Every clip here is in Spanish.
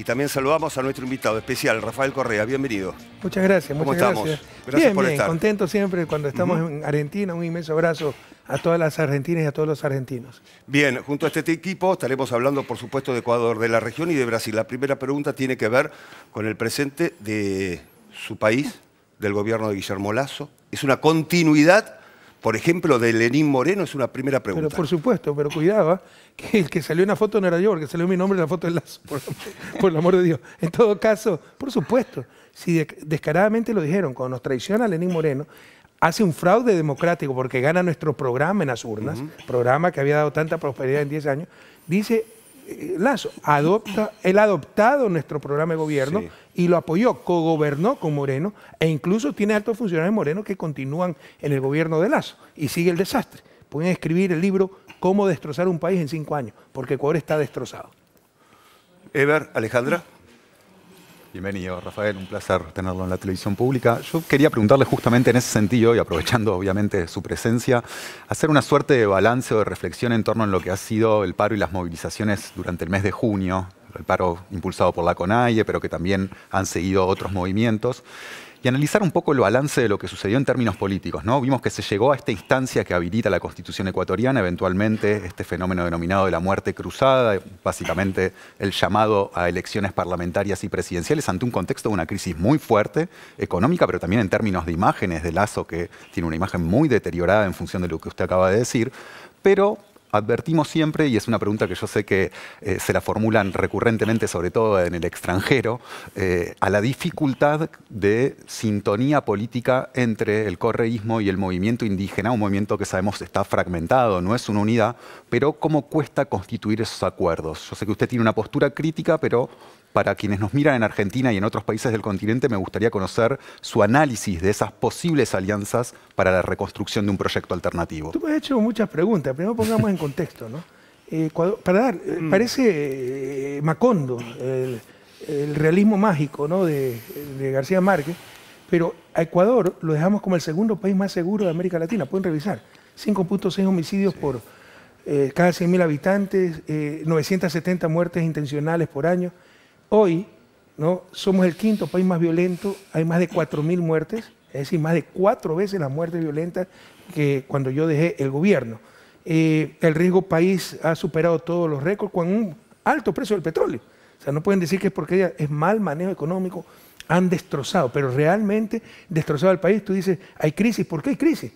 Y también saludamos a nuestro invitado especial, Rafael Correa. Bienvenido. Muchas gracias. ¿Cómo estamos? Gracias, bien, bien, contento siempre cuando estamos en Argentina. Un inmenso abrazo a todas las argentinas y a todos los argentinos. Bien, junto a este equipo estaremos hablando, por supuesto, de Ecuador, de la región y de Brasil. La primera pregunta tiene que ver con el presente de su país, del gobierno de Guillermo Lazo. ¿Es una continuidad por ejemplo, de Lenín Moreno? Es una primera pregunta. Pero por supuesto, pero cuidado, que el que salió en la foto no era yo, porque que salió mi nombre en la foto de Lazo, por, el amor de Dios. En todo caso, por supuesto, si descaradamente lo dijeron, cuando nos traiciona Lenín Moreno, hace un fraude democrático porque gana nuestro programa en las urnas, programa que había dado tanta prosperidad en 10 años, dice eh, Lazo adopta, él ha adoptado nuestro programa de gobierno y lo apoyó, cogobernó con Moreno e incluso tiene altos funcionarios Moreno que continúan en el gobierno de Lazo y sigue el desastre. Pueden escribir el libro Cómo destrozar un país en cinco años, porque Ecuador está destrozado. Ever, Alejandra. Bienvenido, Rafael. Un placer tenerlo en la televisión pública. Yo quería preguntarle justamente en ese sentido, y aprovechando obviamente su presencia, hacer una suerte de balance o de reflexión en torno a lo que ha sido el paro y las movilizaciones durante el mes de junio, el paro impulsado por la CONAIE, pero que también han seguido otros movimientos y analizar un poco el balance de lo que sucedió en términos políticos. ¿no? Vimos que se llegó a esta instancia que habilita la Constitución ecuatoriana, eventualmente este fenómeno denominado de la muerte cruzada, básicamente el llamado a elecciones parlamentarias y presidenciales ante un contexto de una crisis muy fuerte, económica, pero también en términos de imágenes de Lazo, que tiene una imagen muy deteriorada en función de lo que usted acaba de decir. Pero advertimos siempre, y es una pregunta que yo sé que eh, se la formulan recurrentemente, sobre todo en el extranjero, eh, a la dificultad de sintonía política entre el correísmo y el movimiento indígena, un movimiento que sabemos está fragmentado, no es una unidad, pero cómo cuesta constituir esos acuerdos. Yo sé que usted tiene una postura crítica, pero para quienes nos miran en Argentina y en otros países del continente, me gustaría conocer su análisis de esas posibles alianzas para la reconstrucción de un proyecto alternativo. Tú me has hecho muchas preguntas, primero pongamos en contexto, ¿no? Eh, para eh, mm. parece eh, Macondo, el, realismo mágico de, García Márquez, pero a Ecuador lo dejamos como el segundo país más seguro de América Latina, pueden revisar, 5.6 homicidios por cada 100.000 habitantes, 970 muertes intencionales por año. Hoy ¿no? somos el quinto país más violento, hay más de 4.000 muertes, es decir, más de cuatro veces las muertes violentas que cuando yo dejé el gobierno. Eh, el riesgo país ha superado todos los récords con un alto precio del petróleo. O sea, no pueden decir que es porque es mal manejo económico, han destrozado, pero realmente destrozado el país. Tú dices, hay crisis, ¿por qué hay crisis?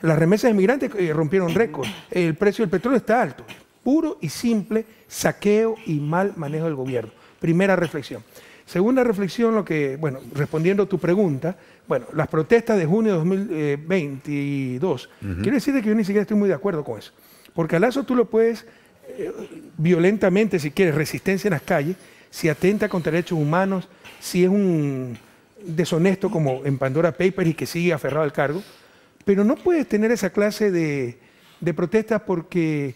Las remesas de migrantes eh, rompieron récords. el precio del petróleo está alto, puro y simple saqueo y mal manejo del gobierno. Primera reflexión. Segunda reflexión, lo que, bueno, respondiendo a tu pregunta, bueno, las protestas de junio de 2022, quiero decir que yo ni siquiera estoy muy de acuerdo con eso, porque a Lazo tú lo puedes eh, violentamente, si quieres, resistencia en las calles, si atenta contra derechos humanos, si es un deshonesto como en Pandora Papers y que sigue aferrado al cargo, pero no puedes tener esa clase de, de protestas porque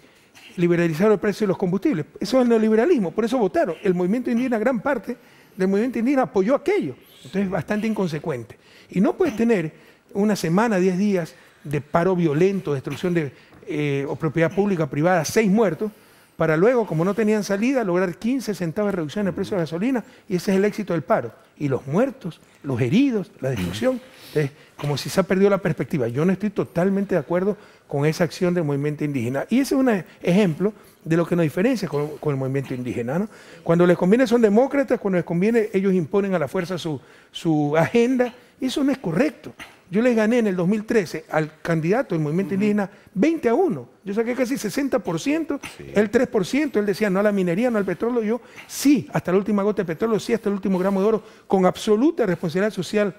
liberalizar el precio de los combustibles. Eso es el neoliberalismo, por eso votaron. El movimiento indígena, gran parte del movimiento indígena apoyó aquello. Entonces es bastante inconsecuente. Y no puedes tener una semana, diez días de paro violento, destrucción de eh, propiedad pública, privada, seis muertos, para luego, como no tenían salida, lograr 15 centavos de reducción en el precio de la gasolina, y ese es el éxito del paro. Y los muertos, los heridos, la destrucción, es como si se ha perdido la perspectiva. Yo no estoy totalmente de acuerdo con esa acción del movimiento indígena. Y ese es un ejemplo de lo que nos diferencia con, el movimiento indígena. Cuando les conviene son demócratas, cuando les conviene ellos imponen a la fuerza su agenda eso no es correcto. Yo le gané en el 2013 al candidato del movimiento indígena 20 a 1. Yo saqué casi 60%, el 3%. Él decía no a la minería, no al petróleo. Yo sí, hasta la última gota de petróleo, sí, hasta el último gramo de oro, con absoluta responsabilidad social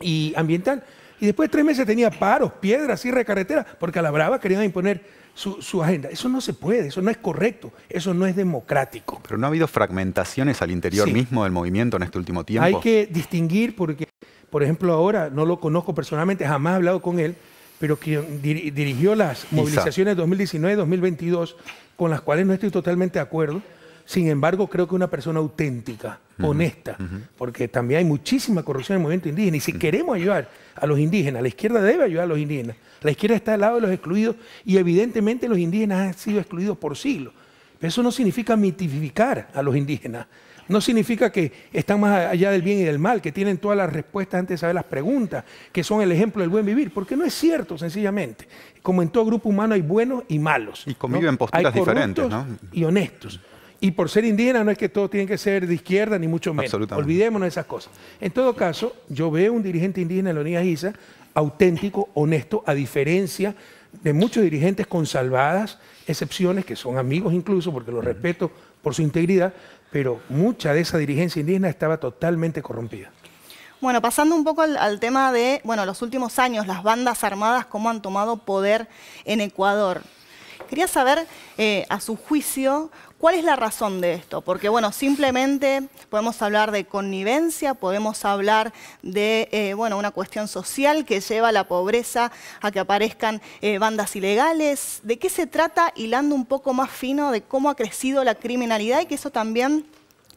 y ambiental. Y después de tres meses tenía paros, piedras, cierre de carretera, porque a la brava querían imponer su, agenda. Eso no se puede, eso no es correcto, eso no es democrático. Pero no ha habido fragmentaciones al interior mismo del movimiento en este último tiempo. Hay que distinguir porque por ejemplo, ahora no lo conozco personalmente, jamás he hablado con él, pero quien dirigió las movilizaciones 2019-2022, con las cuales no estoy totalmente de acuerdo. Sin embargo, creo que es una persona auténtica, honesta, porque también hay muchísima corrupción en el movimiento indígena. Y si queremos ayudar a los indígenas, la izquierda debe ayudar a los indígenas. La izquierda está al lado de los excluidos y evidentemente los indígenas han sido excluidos por siglos. Pero eso no significa mitificar a los indígenas. No significa que están más allá del bien y del mal, que tienen todas las respuestas antes de saber las preguntas, que son el ejemplo del buen vivir, porque no es cierto, sencillamente. Como en todo grupo humano hay buenos y malos. Y conviven posturas diferentes, ¿no? Y honestos. Y por ser indígena no es que todos tienen que ser de izquierda, ni mucho menos. Olvidémonos de esas cosas. En todo caso, yo veo un dirigente indígena de la Unidad Isa auténtico, honesto, a diferencia de muchos dirigentes con salvadas excepciones, que son amigos incluso, porque los respeto por su integridad, pero mucha de esa dirigencia indígena estaba totalmente corrompida. Bueno, pasando un poco al, tema de, bueno, los últimos años, las bandas armadas, cómo han tomado poder en Ecuador. Quería saber, eh, a su juicio, ¿Cuál es la razón de esto? Porque, bueno, simplemente podemos hablar de connivencia, podemos hablar de, eh, bueno, una cuestión social que lleva a la pobreza a que aparezcan eh, bandas ilegales. ¿De qué se trata? Hilando un poco más fino de cómo ha crecido la criminalidad y que eso también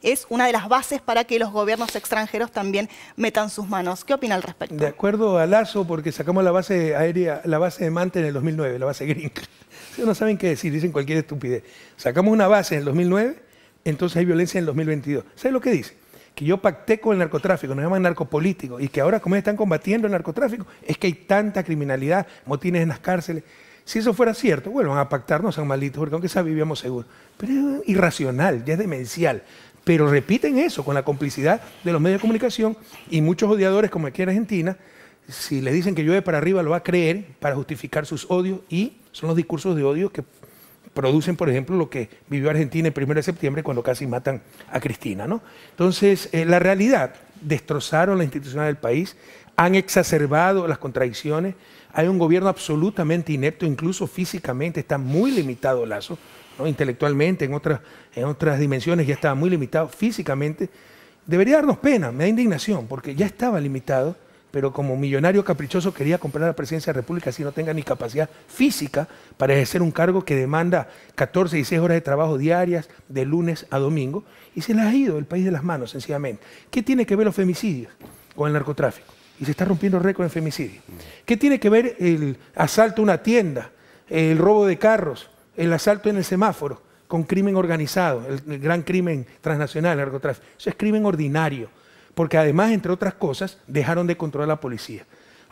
es una de las bases para que los gobiernos extranjeros también metan sus manos. ¿Qué opina al respecto? De acuerdo a Lazo, porque sacamos la base aérea, la base de Mante en el 2009, la base Green. no saben qué decir, dicen cualquier estupidez. Sacamos una base en el 2009, entonces hay violencia en el 2022. ¿Sabes lo que dice? Que yo pacté con el narcotráfico, nos llaman narcopolítico y que ahora como están combatiendo el narcotráfico, es que hay tanta criminalidad, motines en las cárceles. Si eso fuera cierto, bueno, van a pactarnos, sean malitos, porque aunque sea vivíamos seguros. Pero es irracional, ya es demencial. Pero repiten eso con la complicidad de los medios de comunicación y muchos odiadores, como aquí en Argentina, si le dicen que llueve para arriba, lo va a creer para justificar sus odios y son los discursos de odio que producen, por ejemplo, lo que vivió Argentina el 1 de septiembre cuando casi matan a Cristina. ¿no? Entonces, eh, la realidad, destrozaron la institucional del país, han exacerbado las contradicciones, hay un gobierno absolutamente inepto, incluso físicamente está muy limitado Lazo, ¿no? intelectualmente, en, otras, en otras dimensiones ya estaba muy limitado físicamente, debería darnos pena, me da indignación, porque ya estaba limitado, pero como millonario caprichoso quería comprar la presidencia de la República si no tenga ni capacidad física para ejercer un cargo que demanda 14 y 6 horas de trabajo diarias de lunes a domingo, y se le ha ido el país de las manos, sencillamente. ¿Qué tiene que ver los femicidios con el narcotráfico? Y se está rompiendo récord en femicidio. ¿Qué tiene que ver el asalto a una tienda, el robo de carros, el asalto en el semáforo con crimen organizado, el, gran crimen transnacional, el narcotráfico. Eso es crimen ordinario, porque además, entre otras cosas, dejaron de controlar la policía.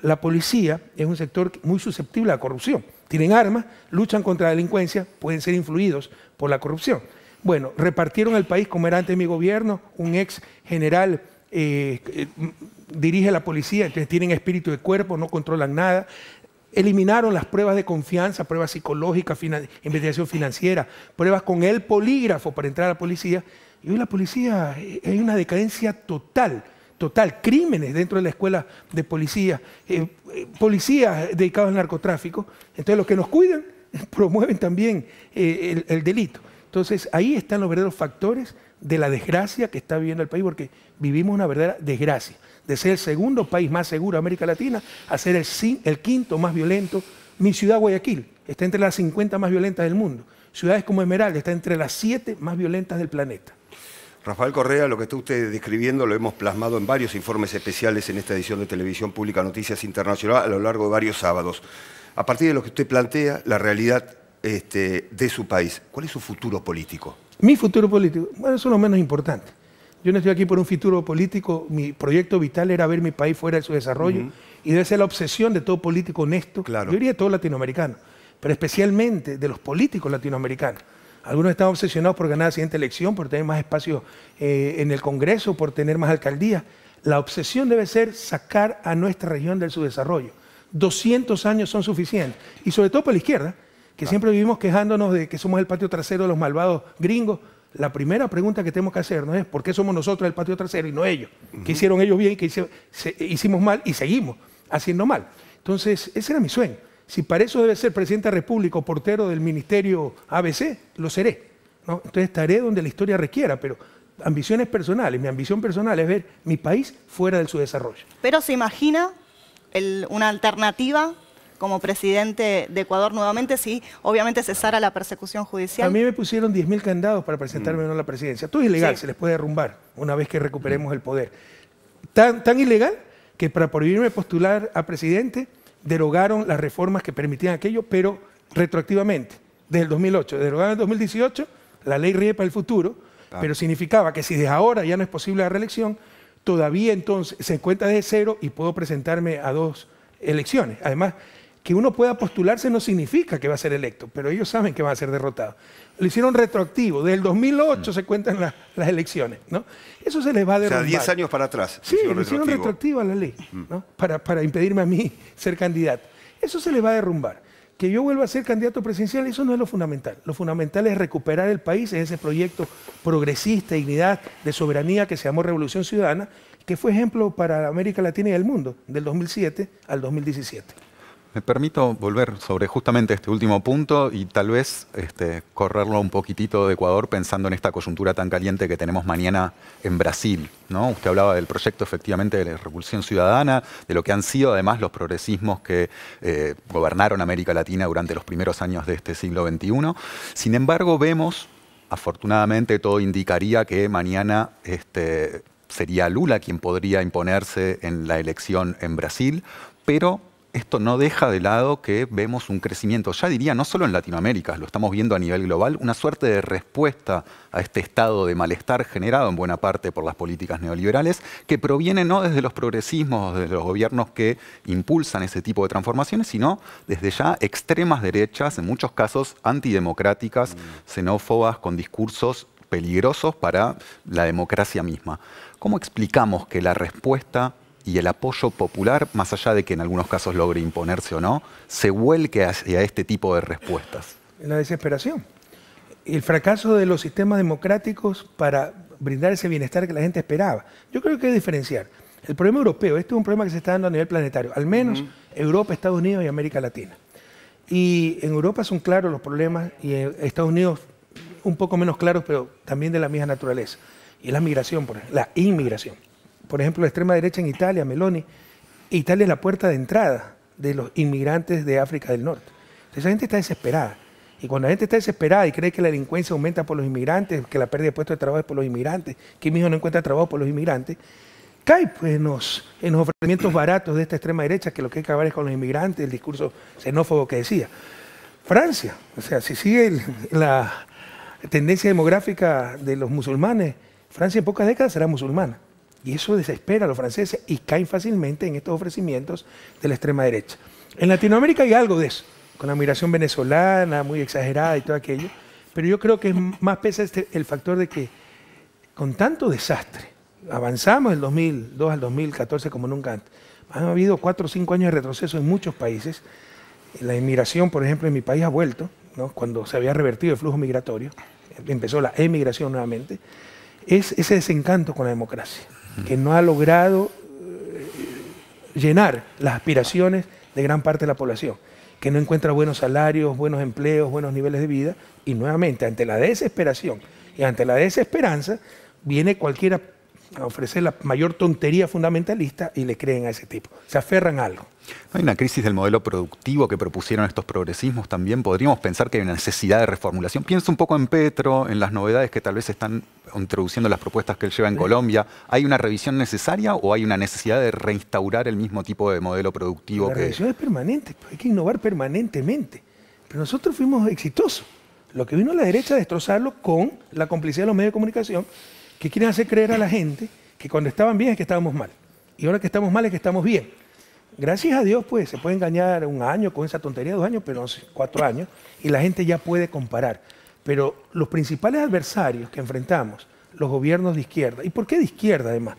La policía es un sector muy susceptible a corrupción. Tienen armas, luchan contra la delincuencia, pueden ser influidos por la corrupción. Bueno, repartieron el país como era antes mi gobierno, un ex general eh, eh, dirige la policía, entonces tienen espíritu de cuerpo, no controlan nada, Eliminaron las pruebas de confianza, pruebas psicológicas, investigación financiera, pruebas con el polígrafo para entrar a la policía. Y hoy la policía, eh, hay una decadencia total, total. Crímenes dentro de la escuela de policía, eh, eh, policías dedicados al narcotráfico. Entonces los que nos cuidan promueven también el delito. Entonces ahí están los verdaderos factores de la desgracia que está viviendo el país, porque vivimos una verdadera desgracia de ser el segundo país más seguro de América Latina a ser el, quinto más violento. Mi ciudad, Guayaquil, está entre las 50 más violentas del mundo. Ciudades como Esmeralda está entre las 7 más violentas del planeta. Rafael Correa, lo que está usted describiendo lo hemos plasmado en varios informes especiales en esta edición de Televisión Pública Noticias Internacional a lo largo de varios sábados. A partir de lo que usted plantea, la realidad este, de su país, ¿cuál es su futuro político? Mi futuro político, bueno, eso es lo menos importante. Yo no estoy aquí por un futuro político, mi proyecto vital era ver mi país fuera de su desarrollo y debe ser la obsesión de todo político honesto, claro. yo diría de todo latinoamericano, pero especialmente de los políticos latinoamericanos. Algunos están obsesionados por ganar la siguiente elección, por tener más espacio eh, en el Congreso, por tener más alcaldías. La obsesión debe ser sacar a nuestra región del subdesarrollo. 200 años son suficientes. Y sobre todo por la izquierda, que siempre vivimos quejándonos de que somos el patio trasero de los malvados gringos, la primera pregunta que tenemos que hacernos es por qué somos nosotros el patio trasero y no ellos. ¿Qué hicieron ellos bien que qué hicimos mal y seguimos haciendo mal? Entonces, ese era mi sueño. Si para eso debe ser presidente de la República o portero del ministerio ABC, lo seré. ¿no? Entonces estaré donde la historia requiera, pero ambiciones personales, mi ambición personal es ver mi país fuera de su desarrollo. Pero se imagina una alternativa como presidente de Ecuador nuevamente si obviamente cesara la persecución judicial. A mí me pusieron 10.000 candados para presentarme mm. a la presidencia. Todo es ilegal, se les puede derrumbar una vez que recuperemos el poder. Tan, ilegal que para prohibirme postular a presidente derogaron las reformas que permitían aquello, pero retroactivamente, desde el 2008. Derogaron el 2018 la ley RIE para el futuro, ah. pero significaba que si desde ahora ya no es posible la reelección, todavía entonces se encuentra desde cero y puedo presentarme a dos elecciones. Además, que uno pueda postularse no significa que va a ser electo, pero ellos saben que va a ser derrotado. Lo hicieron retroactivo, desde el 2008 se cuentan las elecciones, ¿no? Eso se les va a derrumbar. O sea, 10 años para atrás. Sí, lo hicieron retroactivo a la ley, Para, para impedirme a mí ser candidato. Eso se les va a derrumbar. Que yo vuelva a ser candidato presidencial, eso no es lo fundamental. Lo fundamental es recuperar el país, es ese proyecto progresista, dignidad, de soberanía que se llamó Revolución Ciudadana, que fue ejemplo para América Latina y el mundo, del 2007 al 2017. Me permito volver sobre justamente este último punto y tal vez este, correrlo un poquitito de Ecuador pensando en esta coyuntura tan caliente que tenemos mañana en Brasil. ¿no? Usted hablaba del proyecto efectivamente de la revolución ciudadana, de lo que han sido además los progresismos que eh, gobernaron América Latina durante los primeros años de este siglo XXI. Sin embargo, vemos, afortunadamente todo indicaría que mañana este, sería Lula quien podría imponerse en la elección en Brasil, pero esto no deja de lado que vemos un crecimiento, ya diría, no solo en Latinoamérica, lo estamos viendo a nivel global, una suerte de respuesta a este estado de malestar generado en buena parte por las políticas neoliberales, que proviene no desde los progresismos, de los gobiernos que impulsan ese tipo de transformaciones, sino desde ya extremas derechas, en muchos casos antidemocráticas, mm. xenófobas, con discursos peligrosos para la democracia misma. ¿Cómo explicamos que la respuesta y el apoyo popular, más allá de que en algunos casos logre imponerse o no, se vuelque hacia este tipo de respuestas? La desesperación. El fracaso de los sistemas democráticos para brindar ese bienestar que la gente esperaba. Yo creo que hay que diferenciar. El problema europeo, este es un problema que se está dando a nivel planetario, al menos Europa, Estados Unidos y América Latina. Y en Europa son claros los problemas y en Estados Unidos un poco menos claros, pero también de la misma naturaleza. Y la migración, por ejemplo, la inmigración por ejemplo, la extrema derecha en Italia, Meloni, Italia es la puerta de entrada de los inmigrantes de África del Norte. Entonces, esa gente está desesperada. Y cuando la gente está desesperada y cree que la delincuencia aumenta por los inmigrantes, que la pérdida de puestos de trabajo es por los inmigrantes, que el hijo no encuentra trabajo por los inmigrantes, cae pues, en, los, ofrecimientos baratos de esta extrema derecha, que lo que hay que acabar es con los inmigrantes, el discurso xenófobo que decía. Francia, o sea, si sigue la tendencia demográfica de los musulmanes, Francia en pocas décadas será musulmana. Y eso desespera a los franceses y caen fácilmente en estos ofrecimientos de la extrema derecha. En Latinoamérica hay algo de eso, con la migración venezolana muy exagerada y todo aquello, pero yo creo que es más pesa este, el factor de que con tanto desastre, avanzamos del 2002 al 2014 como nunca antes, han habido cuatro o cinco años de retroceso en muchos países, la inmigración, por ejemplo, en mi país ha vuelto, cuando se había revertido el flujo migratorio, empezó la emigración nuevamente, es ese desencanto con la democracia que no ha logrado eh, llenar las aspiraciones de gran parte de la población, que no encuentra buenos salarios, buenos empleos, buenos niveles de vida, y nuevamente, ante la desesperación y ante la desesperanza, viene cualquiera ofrecer la mayor tontería fundamentalista y le creen a ese tipo. Se aferran a algo. Hay una crisis del modelo productivo que propusieron estos progresismos también. Podríamos pensar que hay una necesidad de reformulación. Pienso un poco en Petro, en las novedades que tal vez están introduciendo las propuestas que él lleva en Colombia. ¿Hay una revisión necesaria o hay una necesidad de reinstaurar el mismo tipo de modelo productivo? La revisión es permanente, pues, hay que innovar permanentemente. Pero nosotros fuimos exitosos. Lo que vino a la derecha a destrozarlo con la complicidad de los medios de comunicación que quieren hacer creer a la gente que cuando estaban bien es que estábamos mal. Y ahora que estamos mal es que estamos bien. Gracias a Dios, pues, se puede engañar un año con esa tontería, dos años, pero no sé, cuatro años, y la gente ya puede comparar. Pero los principales adversarios que enfrentamos, los gobiernos de izquierda, ¿y por qué de izquierda además?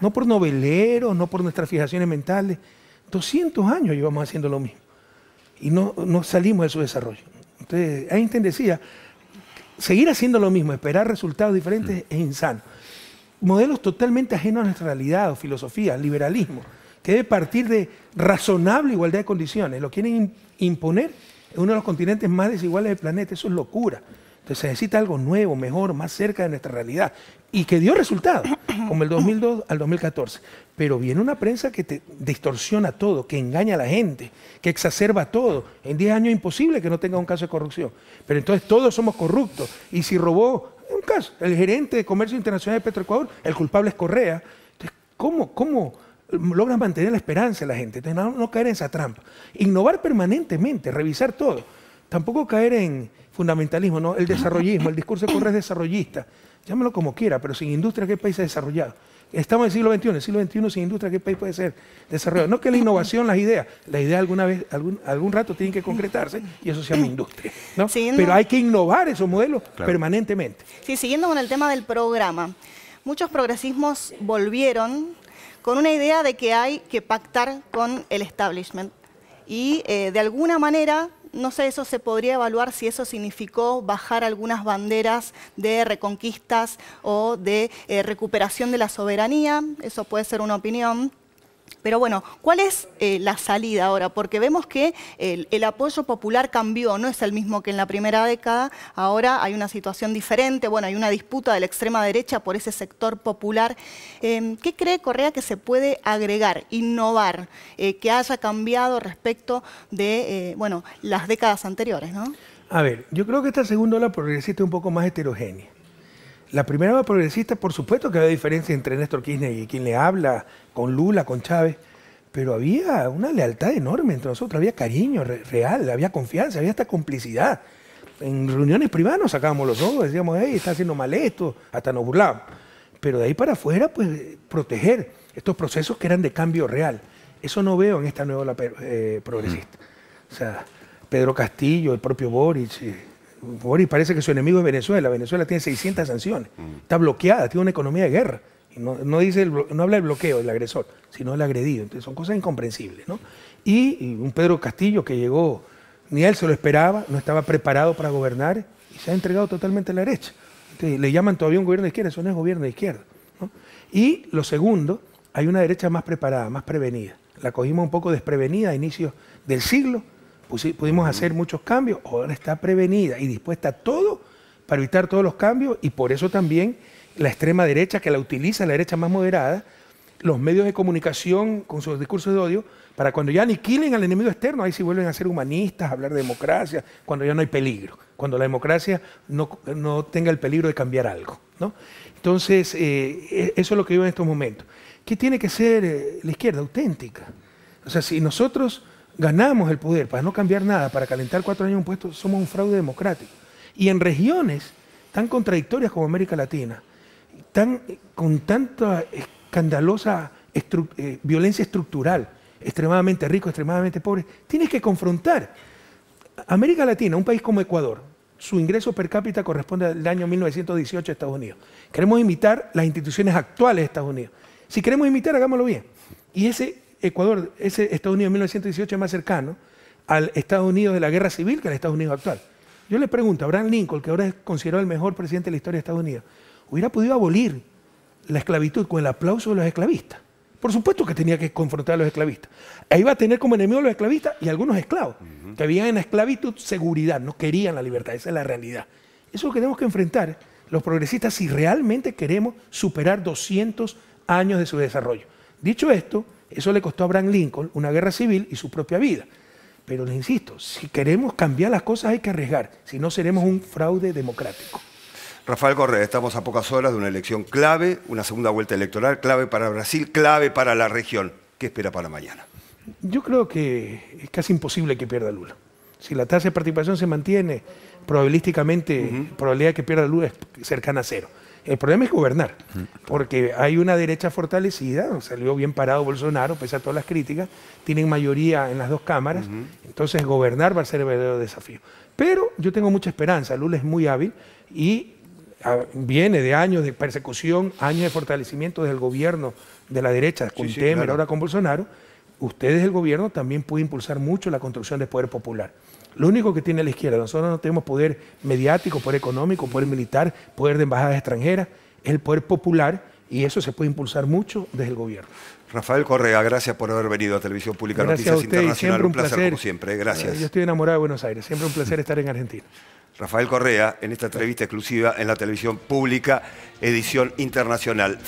No por noveleros, no por nuestras fijaciones mentales. 200 años llevamos haciendo lo mismo y no, no salimos de su desarrollo. Entonces, Einstein decía, seguir haciendo lo mismo, esperar resultados diferentes mm. es insano. Modelos totalmente ajenos a nuestra realidad o filosofía, liberalismo, que debe partir de razonable igualdad de condiciones. Lo quieren imponer en uno de los continentes más desiguales del planeta. Eso es locura. Entonces se necesita algo nuevo, mejor, más cerca de nuestra realidad y que dio resultado, como el 2002 al 2014. Pero viene una prensa que te distorsiona todo, que engaña a la gente, que exacerba todo. En 10 años es imposible que no tenga un caso de corrupción. Pero entonces todos somos corruptos. Y si robó, un caso, el gerente de comercio internacional de Petroecuador, el culpable es Correa. Entonces, ¿cómo, cómo logras mantener la esperanza de la gente? no, no caer en esa trampa. Innovar permanentemente, revisar todo. Tampoco caer en fundamentalismo, ¿no? El desarrollismo, el discurso de es desarrollista. llámalo como quiera, pero sin industria, ¿qué país es desarrollado? Estamos en el siglo XXI, el siglo XXI sin industria, ¿qué país puede ser desarrollado? No que la innovación, las ideas, las ideas alguna vez, algún, algún rato tienen que concretarse y eso se llama industria, ¿no? Pero hay que innovar esos modelos permanentemente. Sí, siguiendo con el tema del programa, muchos progresismos volvieron con una idea de que hay que pactar con el establishment y eh, de alguna manera no sé, eso se podría evaluar si eso significó bajar algunas banderas de reconquistas o de eh, recuperación de la soberanía, eso puede ser una opinión. Pero bueno, ¿cuál es eh, la salida ahora? Porque vemos que el, apoyo popular cambió, no es el mismo que en la primera década, ahora hay una situación diferente, bueno, hay una disputa de la extrema derecha por ese sector popular. Em, ¿Qué cree Correa que se puede agregar, innovar, eh, que haya cambiado respecto de eh, bueno, las décadas anteriores? ¿no? A ver, yo creo que esta segunda ola progresista es un poco más heterogénea. La primera ola progresista, por supuesto que había diferencia entre Néstor Kirchner y quien le habla, con Lula, con Chávez, pero había una lealtad enorme entre nosotros, había cariño real, había confianza, había hasta complicidad. En reuniones privadas nos sacábamos los ojos, decíamos, hey, está haciendo mal esto, hasta nos burlábamos. Pero de ahí para afuera, pues proteger estos procesos que eran de cambio real. Eso no veo en esta nueva ola eh, progresista. Mm. O sea, Pedro Castillo, el propio Boric. Eh, parece que su enemigo es Venezuela. Venezuela tiene 600 sanciones, mm. está bloqueada, tiene una economía de guerra. No, no, dice no habla del bloqueo, del agresor, sino del agredido. Entonces, son cosas incomprensibles. Y, un Pedro Castillo que llegó, ni él se lo esperaba, no estaba preparado para gobernar y se ha entregado totalmente a la derecha. le llaman todavía un gobierno de izquierda, eso no es gobierno de izquierda. Y lo segundo, hay una derecha más preparada, más prevenida. La cogimos un poco desprevenida a inicios del siglo pudimos hacer muchos cambios, ahora está prevenida y dispuesta a todo para evitar todos los cambios y por eso también la extrema derecha, que la utiliza la derecha más moderada, los medios de comunicación con sus discursos de odio, para cuando ya aniquilen al enemigo externo, ahí sí vuelven a ser humanistas, a hablar de democracia, cuando ya no hay peligro, cuando la democracia no, tenga el peligro de cambiar algo. ¿no? Entonces, eh, e, eso es lo que vivo en estos momentos. ¿Qué tiene que ser eh, la izquierda? Auténtica. O sea, si nosotros ganamos el poder para no cambiar nada, para calentar cuatro años un puesto, somos un fraude democrático. Y en regiones tan contradictorias como América Latina, tan, con tanta escandalosa eh, violencia estructural, extremadamente rico, extremadamente pobre, tienes que confrontar. América Latina, un país como Ecuador, su ingreso per cápita corresponde al año 1918 de Estados Unidos. Queremos imitar las instituciones actuales de Estados Unidos. Si queremos imitar, hagámoslo bien. Y ese Ecuador, ese Estados Unidos de 1918 es más cercano al Estados Unidos de la guerra civil que al Estados Unidos actual. Yo le pregunto, Abraham Lincoln, que ahora es considerado el mejor presidente de la historia de Estados Unidos, ¿hubiera podido abolir la esclavitud con el aplauso de los esclavistas? Por supuesto que tenía que confrontar a los esclavistas. Ahí va a tener como enemigo a los esclavistas y algunos esclavos, que habían en la esclavitud seguridad, no querían la libertad, esa es la realidad. Eso es lo que tenemos que enfrentar los progresistas si realmente queremos superar 200 años de su desarrollo. Dicho esto, eso le costó a Abraham Lincoln una guerra civil y su propia vida. Pero les insisto, si queremos cambiar las cosas hay que arriesgar, si no seremos un fraude democrático. Rafael Correa, estamos a pocas horas de una elección clave, una segunda vuelta electoral clave para Brasil, clave para la región. ¿Qué espera para mañana? Yo creo que es casi imposible que pierda Lula. Si la tasa de participación se mantiene, probabilísticamente, la probabilidad de que pierda Lula es cercana a cero. El problema es gobernar, porque hay una derecha fortalecida, salió bien parado Bolsonaro, pese a todas las críticas, tienen mayoría en las dos cámaras, entonces gobernar va a ser el verdadero desafío. Pero yo tengo mucha esperanza, Lula es muy hábil y ah, viene de años de persecución, años de fortalecimiento del gobierno de la derecha, con Temer, ahora con Bolsonaro, ustedes, el gobierno, también puede impulsar mucho la construcción del poder popular. Lo único que tiene la izquierda, nosotros no tenemos poder mediático, poder económico, poder militar, poder de embajadas extranjeras, es el poder popular y eso se puede impulsar mucho desde el gobierno. Rafael Correa, gracias por haber venido a Televisión Pública gracias a usted, Internacional. Un placer, un placer, como siempre. Gracias. Eh, yo estoy enamorado de Buenos Aires, siempre un placer estar en Argentina. Rafael Correa, en esta entrevista exclusiva en la Televisión Pública, edición internacional.